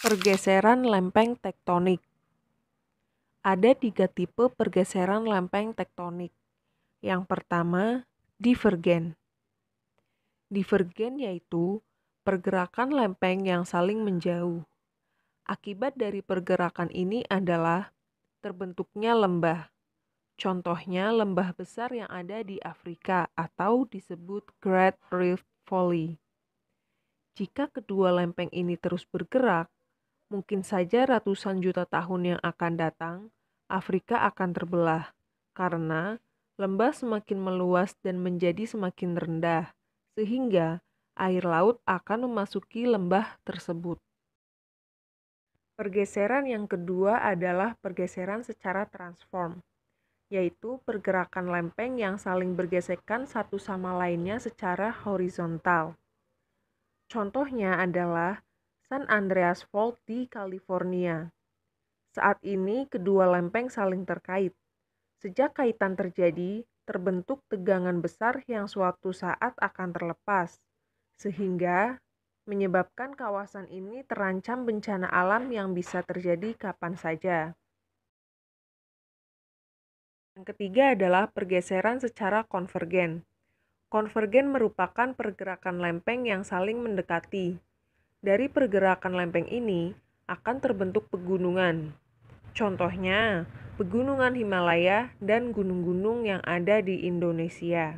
Pergeseran lempeng tektonik Ada tiga tipe pergeseran lempeng tektonik. Yang pertama, divergen. Divergen yaitu pergerakan lempeng yang saling menjauh. Akibat dari pergerakan ini adalah terbentuknya lembah. Contohnya lembah besar yang ada di Afrika atau disebut Great Rift Valley. Jika kedua lempeng ini terus bergerak, Mungkin saja ratusan juta tahun yang akan datang, Afrika akan terbelah karena lembah semakin meluas dan menjadi semakin rendah, sehingga air laut akan memasuki lembah tersebut. Pergeseran yang kedua adalah pergeseran secara transform, yaitu pergerakan lempeng yang saling bergesekan satu sama lainnya secara horizontal. Contohnya adalah San Andreas Fault di California. Saat ini kedua lempeng saling terkait. Sejak kaitan terjadi, terbentuk tegangan besar yang suatu saat akan terlepas, sehingga menyebabkan kawasan ini terancam bencana alam yang bisa terjadi kapan saja. Yang ketiga adalah pergeseran secara konvergen. Konvergen merupakan pergerakan lempeng yang saling mendekati, dari pergerakan lempeng ini akan terbentuk pegunungan. Contohnya, pegunungan Himalaya dan gunung-gunung yang ada di Indonesia.